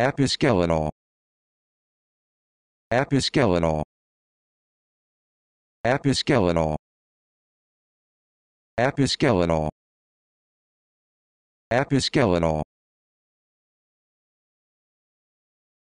Episkeletal. Episkeletal. Episkeletal. Episkeletal. Episkeletal.